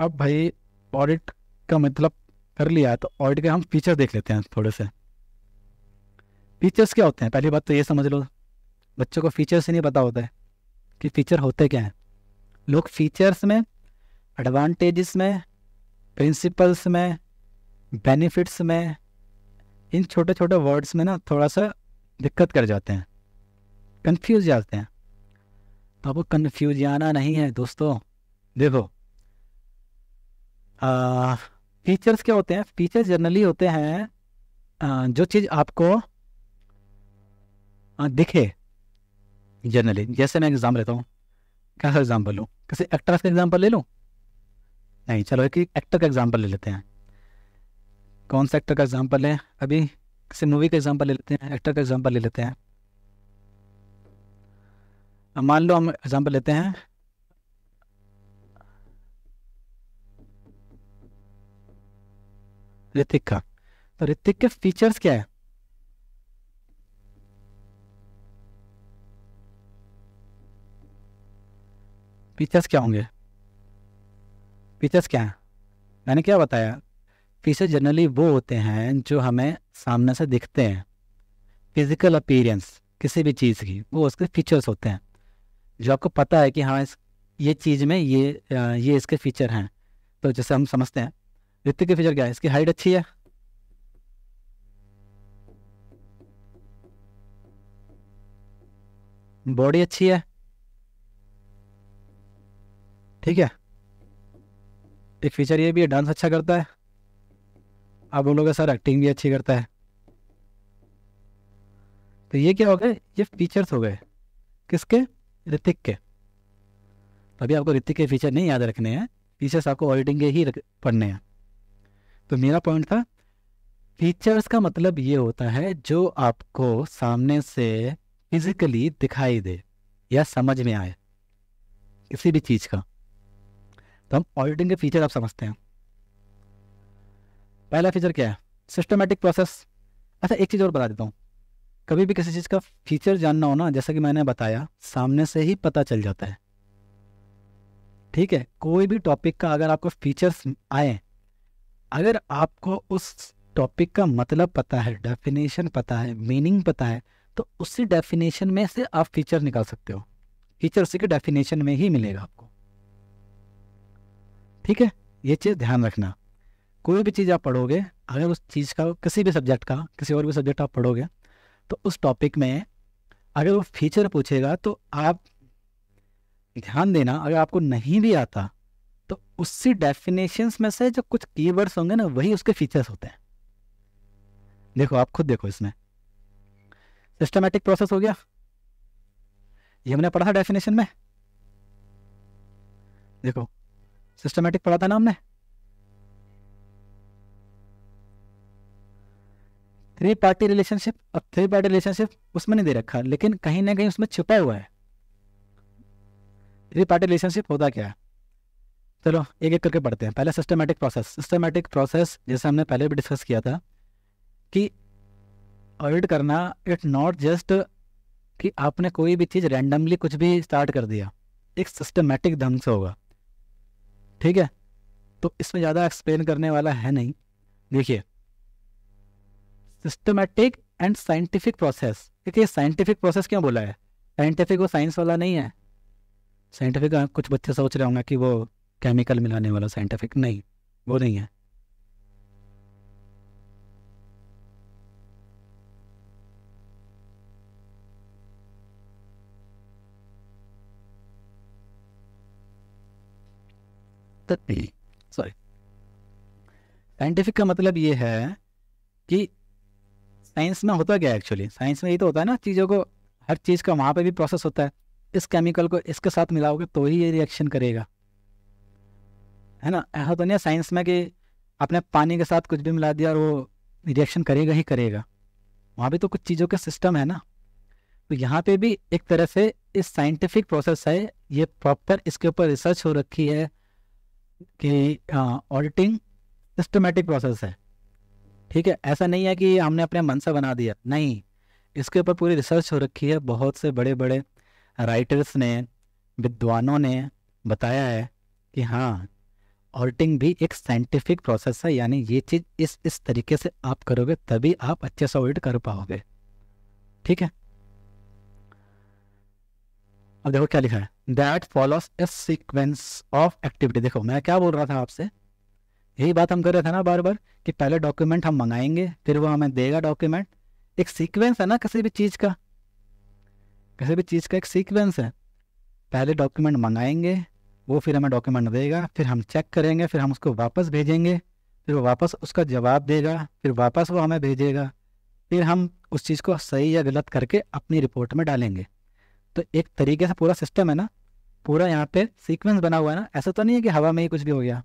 अब भाई ऑडिट का मतलब कर लिया तो ऑडिट के हम फीचर देख लेते हैं थोड़े से फीचर्स क्या होते हैं पहली बात तो ये समझ लो बच्चों को फीचर्स ही नहीं पता होता है कि फीचर होते क्या हैं लोग फीचर्स में एडवांटेजेस में प्रिंसिपल्स में बेनिफिट्स में इन छोटे छोटे वर्ड्स में ना थोड़ा सा दिक्कत कर जाते हैं कंफ्यूज जाते हैं तो आपको कन्फ्यूज आना नहीं है दोस्तों देखो फीचर्स क्या होते हैं फीचर्स जनरली होते हैं आ, जो चीज़ आपको आ, दिखे जनरली जैसे मैं एग्जाम लेता हूँ क्या एग्जाम्पल लूँ किसी एक्टर का एग्जाम्पल ले लूँ नहीं चलो एक एक्टर का एग्जाम्पल ले लेते हैं कौन सा एक्टर का एग्जाम्पल है अभी किसी मूवी का एग्जाम्पल ले लेते हैं एक्टर का एग्जाम्पल ले लेते हैं मान लो हम एग्जाम्पल लेते हैं ऋतिक का तो ऋतिक के फीचर्स क्या है फीचर्स क्या होंगे फीचर्स क्या हैं मैंने क्या बताया फीचर जनरली वो होते हैं जो हमें सामने से दिखते हैं फिजिकल अपीरेंस किसी भी चीज़ की वो उसके फीचर्स होते हैं जो आपको पता है कि हाँ इस ये चीज़ में ये ये इसके फीचर हैं तो जैसे हम समझते हैं ऋतिक के फीचर क्या है इसकी हाइट अच्छी है बॉडी अच्छी है ठीक है एक फीचर ये भी है डांस अच्छा करता है आप उन लोगों का सर एक्टिंग भी अच्छी करता है तो ये क्या हो गए ये फीचर्स हो गए किसके ऋतिक के अभी आपको ऋतिक के फीचर नहीं याद रखने हैं फीचर्स आपको ऑडिटिंग के ही पढ़ने हैं तो मेरा पॉइंट था फीचर्स का मतलब ये होता है जो आपको सामने से फिजिकली दिखाई दे या समझ में आए किसी भी चीज़ का तो हम ऑडिटिंग के फीचर आप समझते हैं पहला फीचर क्या है सिस्टमेटिक प्रोसेस अच्छा एक चीज़ और बता देता हूँ कभी भी किसी चीज़ का फीचर जानना हो ना जैसा कि मैंने बताया सामने से ही पता चल जाता है ठीक है कोई भी टॉपिक का अगर आपको फीचर्स आए अगर आपको उस टॉपिक का मतलब पता है डेफिनेशन पता है मीनिंग पता है तो उसी डेफिनेशन में से आप फीचर निकाल सकते हो फीचर उसी के डेफिनेशन में ही मिलेगा आपको ठीक है ये चीज़ ध्यान रखना कोई भी चीज़ आप पढ़ोगे अगर उस चीज़ का किसी भी सब्जेक्ट का किसी और भी सब्जेक्ट आप पढ़ोगे तो उस टॉपिक में अगर वो फीचर पूछेगा तो आप ध्यान देना अगर आपको नहीं भी आता तो उसी डेफिनेशन में से जो कुछ कीवर्ड्स होंगे ना वही उसके फीचर्स होते हैं देखो आप खुद देखो इसमें सिस्टमेटिक प्रोसेस हो गया ये हमने पढ़ा था डेफिनेशन में देखो सिस्टमेटिक पढ़ा था ना हमने थ्री पार्टी रिलेशनशिप अब थ्री पार्टी रिलेशनशिप उसमें नहीं दे रखा लेकिन कहीं ना कहीं उसमें छिपा हुआ है थ्री पार्टी रिलेशनशिप होता क्या है चलो एक एक करके पढ़ते हैं पहले सिस्टमेटिक प्रोसेस सिस्टमेटिक प्रोसेस जैसे हमने पहले भी डिस्कस किया था कि ऑडिट करना इट्स नॉट जस्ट कि आपने कोई भी चीज़ रैंडमली कुछ भी स्टार्ट कर दिया एक सिस्टमेटिक ढंग से होगा ठीक है तो इसमें ज़्यादा एक्सप्लेन करने वाला है नहीं देखिए सिस्टमेटिक एंड साइंटिफिक प्रोसेस देखिए साइंटिफिक प्रोसेस क्यों बोला है साइंटिफिक वो साइंस वाला नहीं है साइंटिफिक कुछ बच्चे सोच रहे होंगे कि वो केमिकल मिलाने वाला साइंटिफिक नहीं वो नहीं है सॉरी साइंटिफिक का मतलब ये है कि साइंस में होता क्या एक्चुअली साइंस में ये तो होता है ना चीज़ों को हर चीज़ का वहाँ पे भी प्रोसेस होता है इस केमिकल को इसके साथ मिलाओगे तो ही ये रिएक्शन करेगा है ना ऐसा तो नहीं है साइंस में कि आपने पानी के साथ कुछ भी मिला दिया और वो रिएक्शन करेगा ही करेगा वहाँ भी तो कुछ चीज़ों के सिस्टम है ना तो यहाँ पे भी एक तरह से इस साइंटिफिक प्रोसेस है ये प्रॉपर इसके ऊपर रिसर्च हो रखी है कि ऑडिटिंग सिस्टमेटिक प्रोसेस है ठीक है ऐसा नहीं है कि हमने अपने मन से बना दिया नहीं इसके ऊपर पूरी रिसर्च हो रखी है बहुत से बड़े बड़े राइटर्स ने विद्वानों ने बताया है कि हाँ ऑल्टिंग भी एक साइंटिफिक प्रोसेस है यानी ये चीज़ इस इस तरीके से आप करोगे तभी आप अच्छे से ऑडिट कर पाओगे ठीक है अब देखो क्या लिखा है that follows a sequence of activity देखो मैं क्या बोल रहा था आपसे यही बात हम कर रहे थे ना बार बार कि पहले डॉक्यूमेंट हम मंगाएंगे फिर वो हमें देगा डॉक्यूमेंट एक सीक्वेंस है ना किसी भी चीज़ का किसी भी चीज़ का एक सीक्वेंस है पहले डॉक्यूमेंट मंगाएंगे वो फिर हमें डॉक्यूमेंट देगा फिर हम चेक करेंगे फिर हम उसको वापस भेजेंगे फिर वो वापस उसका जवाब देगा फिर वापस वो हमें भेजेगा फिर हम उस चीज़ को सही या गलत करके अपनी रिपोर्ट में डालेंगे तो एक तरीके से पूरा सिस्टम है ना पूरा यहाँ पे सीक्वेंस बना हुआ है ना ऐसा तो नहीं है कि हवा में ही कुछ भी हो गया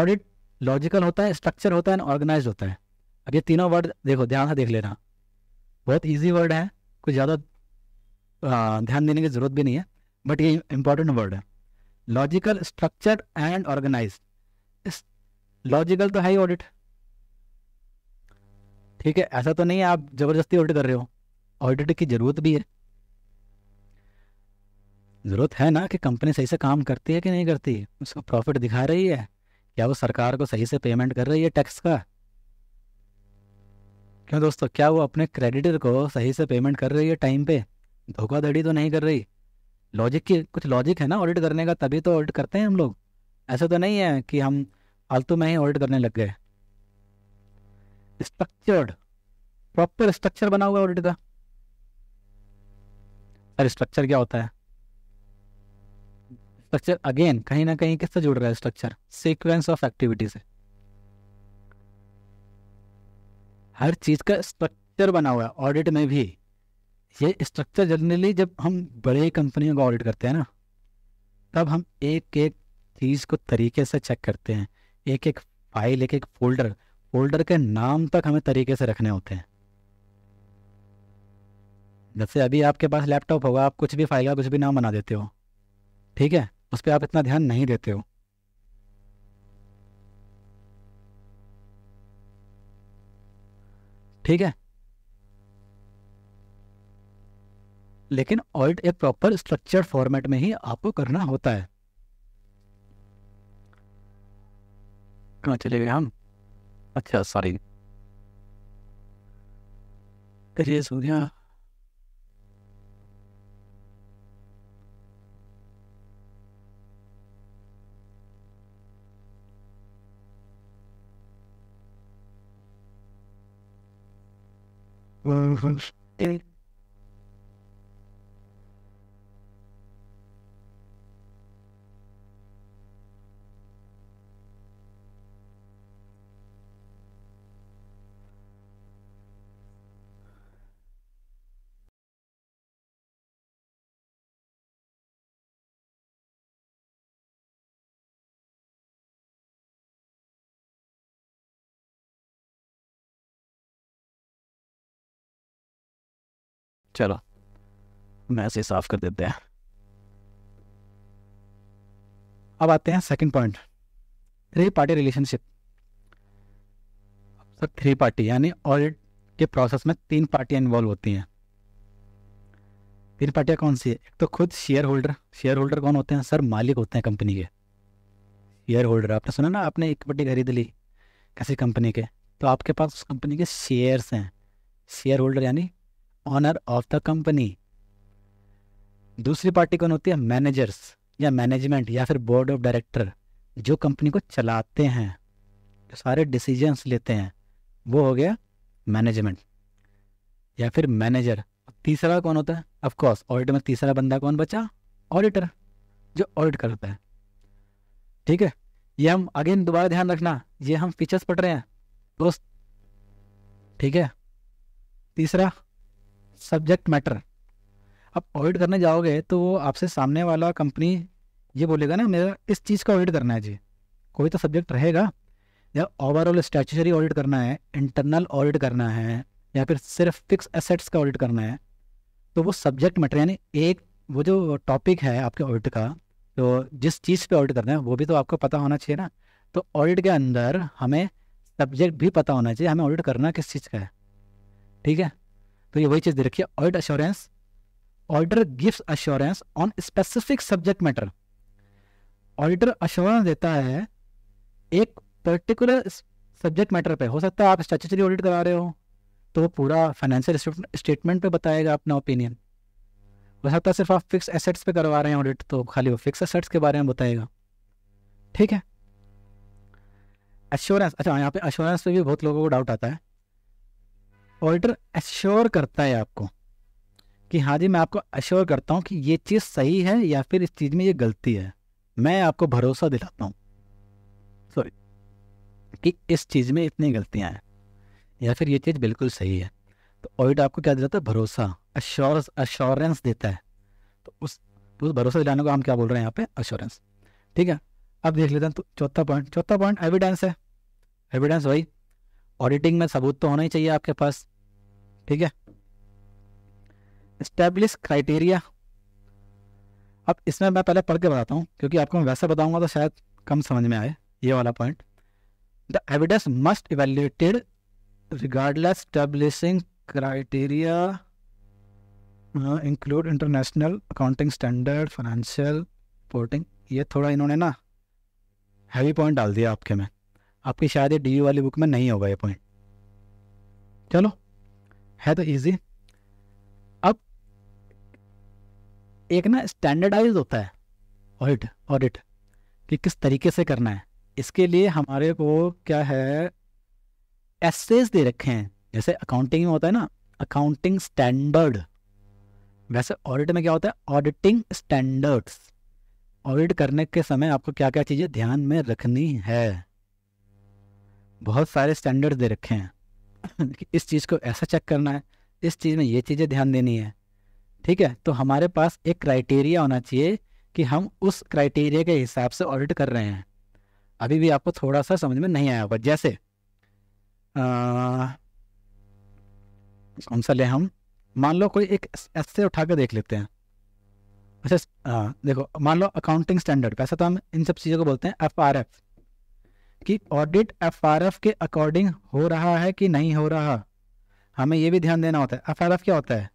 ऑडिट लॉजिकल होता है स्ट्रक्चर होता है एंड ऑर्गेनाइज होता है अब ये तीनों वर्ड देखो ध्यान से देख लेना बहुत ईजी वर्ड है कुछ ज़्यादा ध्यान देने की ज़रूरत भी नहीं है बट ये इंपॉर्टेंट वर्ड है logical structure and organise logical तो है ही ऑडिट ठीक है ऐसा तो नहीं है आप जबरदस्ती ऑडिट कर रहे हो ऑडिट की जरूरत भी है जरूरत है ना कि कंपनी सही से काम करती है कि नहीं करती उसको प्रॉफिट दिखा रही है क्या वो सरकार को सही से पेमेंट कर रही है टैक्स का क्यों दोस्तों क्या वो अपने क्रेडिटर को सही से पेमेंट कर रही है टाइम पे धोखाधड़ी तो नहीं कर रही लॉजिक की कुछ लॉजिक है ना ऑडिट करने का तभी तो ऑडिट करते हैं हम लोग ऐसा तो नहीं है कि हम फालतू में ही ऑडिट करने लग गए स्ट्रक्चर्ड प्रॉपर स्ट्रक्चर बना हुआ ऑडिट का अरे स्ट्रक्चर क्या होता है स्ट्रक्चर अगेन कहीं ना कहीं किससे जुड़ रहा है स्ट्रक्चर सीक्वेंस ऑफ एक्टिविटी से हर चीज का स्ट्रक्चर बना हुआ है ऑडिट में भी ये स्ट्रक्चर जनरली जब हम बड़े कंपनियों का ऑडिट करते हैं ना तब हम एक एक चीज़ को तरीके से चेक करते हैं एक एक फाइल एक एक फोल्डर फोल्डर के नाम तक हमें तरीके से रखने होते हैं जैसे अभी आपके पास लैपटॉप होगा आप कुछ भी फाइल का कुछ भी नाम बना देते हो ठीक है उस पर आप इतना ध्यान नहीं देते हो ठीक है लेकिन ऑडिट एक प्रॉपर स्ट्रक्चर फॉर्मेट में ही आपको करना होता है कहाँ चले गए हम अच्छा सॉरी रेस हो गया Well, चलो मैं इसे साफ कर देते हैं अब आते हैं second point three party relationship sir three party यानी ऑडिट के प्रोसेस में तीन पार्टियां इन्वॉल्व होती हैं तीन पार्टियां कौन सी है एक तो खुद शेयर होल्डर शेयर होल्डर कौन होते हैं सर मालिक होते हैं कंपनी के शेयर होल्डर आपने सुना ना आपने इक्विटी खरीद ली किसी कंपनी के तो आपके पास उस कंपनी के शेयर्स हैं शेयर होल्डर यानी ऑनर ऑफ द कंपनी दूसरी पार्टी कौन होती है मैनेजर्स या मैनेजमेंट या फिर बोर्ड ऑफ डायरेक्टर जो कंपनी को चलाते हैं सारे डिसीजंस लेते हैं वो हो गया मैनेजमेंट या फिर मैनेजर तीसरा कौन होता है ऑफ कोर्स ऑडिट में तीसरा बंदा कौन बचा ऑडिटर जो ऑडिट करता है ठीक है ये हम अगेन दोबारा ध्यान रखना ये हम फीचर्स पढ़ रहे हैं दोस्त ठीक है तीसरा सब्जेक्ट मैटर आप ऑडिट करने जाओगे तो वो आपसे सामने वाला कंपनी ये बोलेगा ना मेरा इस चीज़ का ऑडिट करना है जी कोई तो सब्जेक्ट रहेगा या ओवरऑल स्टैचुरी ऑडिट करना है इंटरनल ऑडिट करना है या फिर सिर्फ फिक्स एसेट्स का ऑडिट करना है तो वो सब्जेक्ट मैटर यानी एक वो जो टॉपिक है आपके ऑडिट का तो जिस चीज़ पे ऑडिट करना है वो भी तो आपको पता होना चाहिए ना तो ऑडिट के अंदर हमें सब्जेक्ट भी पता होना चाहिए हमें ऑडिट करना किस चीज़ का है ठीक है तो ये वही चीज़ दे रखिए order audit assurance order gives assurance on specific subject matter auditor assurance देता है एक पर्टिकुलर सब्जेक्ट मैटर पे हो सकता है आप स्टेचुटरी ऑडिट करा रहे हो तो वो पूरा फाइनेंशियल स्टेटमेंट पे बताएगा अपना ओपिनियन हो सकता है सिर्फ आप फिक्स एसेट्स पे करवा रहे हैं ऑडिट तो खाली वो फिक्स एसेट्स के बारे में बताएगा ठीक है एश्योरेंस अच्छा यहाँ पे एश्योरेंस पे भी बहुत लोगों को डाउट आता है ऑडिटर एश्योर करता है आपको कि हाँ जी मैं आपको एश्योर करता हूँ कि ये चीज़ सही है या फिर इस चीज़ में ये गलती है मैं आपको भरोसा दिलाता हूँ सॉरी कि इस चीज़ में इतनी गलतियाँ हैं या फिर ये चीज़ बिल्कुल सही है तो ऑडिट आपको क्या दिलाता है भरोसा अश्योरेंस अश्योरेंस देता है तो उस उस भरोसा दिलाने को हम क्या बोल रहे हैं यहाँ पे अश्योरेंस ठीक है अब देख लेते हैं तो चौथा पॉइंट चौथा पॉइंट एविडेंस है एविडेंस वही ऑडिटिंग में सबूत तो होना ही चाहिए आपके पास ठीक है स्टेब्लिश क्राइटेरिया अब इसमें मैं पहले पढ़ के बताता हूँ क्योंकि आपको मैं वैसे बताऊंगा तो शायद कम समझ में आए ये वाला point the evidence must evaluated regardless establishing criteria include international accounting standard financial reporting ये थोड़ा इन्होंने ना हैवी पॉइंट डाल दिया आपके में आपकी शायद ये डी वाली बुक में नहीं होगा ये पॉइंट चलो है तो ईजी अब एक ना स्टैंडर्डाइज होता है ऑडिट ऑडिट कि किस तरीके से करना है इसके लिए हमारे को क्या है एसेज दे रखे हैं जैसे अकाउंटिंग में होता है ना अकाउंटिंग स्टैंडर्ड वैसे ऑडिट में क्या होता है ऑडिटिंग स्टैंडर्ड्स ऑडिट करने के समय आपको क्या क्या चीज़ें ध्यान में रखनी है बहुत सारे स्टैंडर्ड दे रखे हैं कि इस चीज़ को ऐसा चेक करना है इस चीज़ में ये चीज़ें ध्यान देनी है ठीक है तो हमारे पास एक क्राइटेरिया होना चाहिए कि हम उस क्राइटेरिया के हिसाब से ऑडिट कर रहे हैं अभी भी आपको थोड़ा सा समझ में नहीं आया होगा जैसे कौन सा ले हम मान लो कोई एक ऐसे उठा कर देख लेते हैं अच्छा देखो मान लो अकाउंटिंग स्टैंडर्ड वैसे तो हम इन सब चीज़ों को बोलते हैं एफ आर एफ कि ऑडिट एफ के अकॉर्डिंग हो रहा है कि नहीं हो रहा हमें यह भी ध्यान देना होता है एफ क्या होता है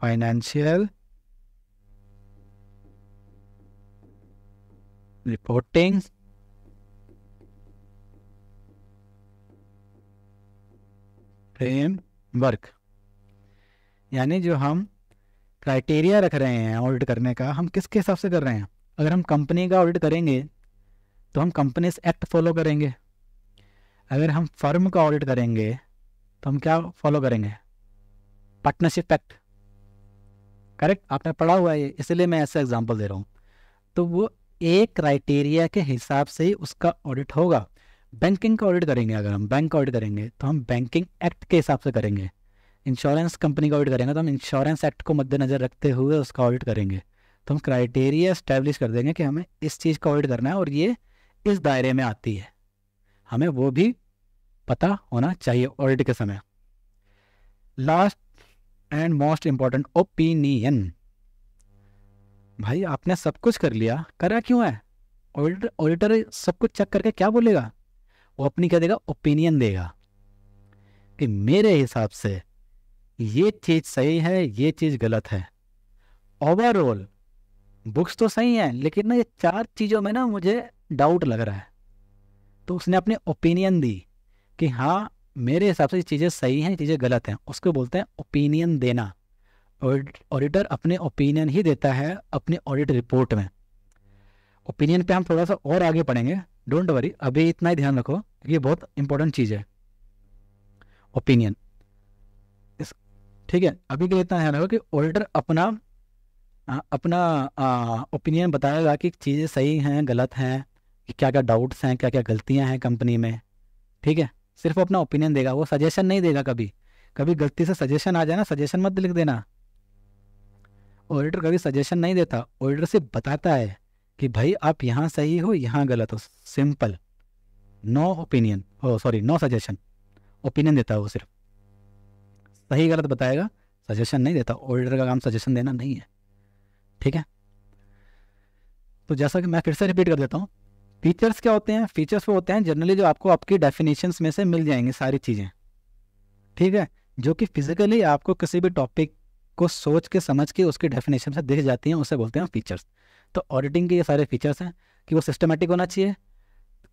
फाइनेंशियल रिपोर्टिंग फ्रेम वर्क यानी जो हम क्राइटेरिया रख रहे हैं ऑडिट करने का हम किसके हिसाब से कर रहे हैं अगर हम कंपनी का ऑडिट करेंगे तो हम कंपनीज एक्ट फॉलो करेंगे अगर हम फर्म का ऑडिट करेंगे तो हम क्या फॉलो करेंगे पार्टनरशिप एक्ट करेक्ट आपने पढ़ा हुआ है इसलिए मैं ऐसा एग्जांपल दे रहा हूँ तो वो एक क्राइटेरिया के हिसाब से ही उसका ऑडिट होगा बैंकिंग का ऑडिट करेंगे अगर हम बैंक का ऑडिट करेंगे तो हम बैंकिंग एक्ट के हिसाब से करेंगे इंश्योरेंस कंपनी का ऑडिट करेंगे तो हम इंश्योरेंस एक्ट को मद्देनज़र रखते हुए उसका ऑडिट करेंगे तो हम क्राइटेरिया इस्टेब्लिश कर देंगे कि हमें इस चीज़ का ऑडिट करना है और ये इस दायरे में आती है हमें वो भी पता होना चाहिए ऑडिट के समय last and most important opinion भाई आपने सब कुछ कर लिया करा क्यों है ऑडिटर ऑडिटर सब कुछ चेक करके क्या बोलेगा वो अपनी क्या देगा ओपिनियन देगा कि मेरे हिसाब से ये चीज़ सही है ये चीज़ गलत है ओवरऑल बुक्स तो सही हैं लेकिन ना ये चार चीज़ों में ना मुझे डाउट लग रहा है तो उसने अपने ओपिनियन दी कि हाँ मेरे हिसाब से चीज़ें सही हैं चीज़ें गलत हैं उसको बोलते हैं ओपिनियन देना ऑडिटर अपने ओपिनियन ही देता है अपने ऑडिट रिपोर्ट में ओपिनियन पे हम थोड़ा सा और आगे पढ़ेंगे डोंट वरी अभी इतना ही ध्यान रखो ये बहुत इंपॉर्टेंट चीज़ है ओपिनियन ठीक है अभी के लिए इतना ध्यान रखो कि ऑडिटर अपना अपना ओपिनियन बताएगा कि चीज़ें सही हैं गलत हैं क्या क्या डाउट्स हैं क्या क्या गलतियां हैं कंपनी में ठीक है सिर्फ अपना ओपिनियन देगा वो सजेशन नहीं देगा कभी कभी गलती से सजेशन आ जाए ना सजेशन मत लिख देना ऑडिटर कभी सजेशन नहीं देता ऑडिटर से बताता है कि भाई आप यहाँ सही हो यहाँ गलत हो simple no opinion sorry no suggestion opinion देता है वो सिर्फ सही गलत बताएगा सजेशन नहीं देता ऑडिटर का काम सजेशन देना नहीं है ठीक है तो जैसा कि मैं फिर से रिपीट कर देता हूँ फीचर्स क्या होते हैं फीचर्स वो होते हैं जनरली जो आपको आपकी डेफिनेशन में से मिल जाएंगे सारी चीज़ें ठीक है जो कि फिजिकली आपको किसी भी टॉपिक को सोच के समझ के उसकी डेफिनेशन से दिख जाती हैं उसे बोलते हैं फीचर्स तो ऑडिटिंग के ये सारे फीचर्स हैं कि वो सिस्टमेटिक होना चाहिए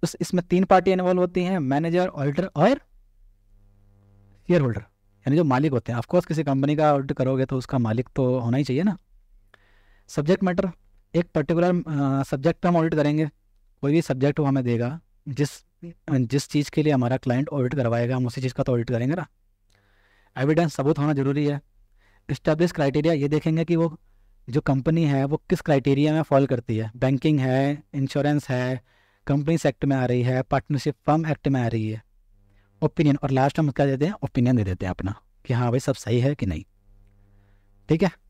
उस इसमें तीन पार्टी इन्वॉल्व होती हैं मैनेजर ऑडिटर और शेयर होल्डर यानी जो मालिक होते हैं ऑफकोर्स किसी कंपनी का ऑडिट करोगे तो उसका मालिक तो होना ही चाहिए ना सब्जेक्ट मैटर एक पर्टिकुलर सब्जेक्ट पर हम ऑडिट करेंगे कोई भी सब्जेक्ट वो हमें देगा जिस जिस चीज़ के लिए हमारा क्लाइंट ऑडिट करवाएगा हम उसी चीज़ का तो ऑडिट करेंगे ना एविडेंस सबूत होना ज़रूरी है इस्टेब्लिश क्राइटेरिया ये देखेंगे कि वो जो कंपनी है वो किस क्राइटेरिया में फॉल करती है बैंकिंग है इंश्योरेंस है कंपनीस एक्ट में आ रही है पार्टनरशिप फर्म एक्ट में आ रही है ओपिनियन और लास्ट हम क्या देते हैं ओपिनियन दे देते हैं अपना कि हाँ भाई सब सही है कि नहीं ठीक है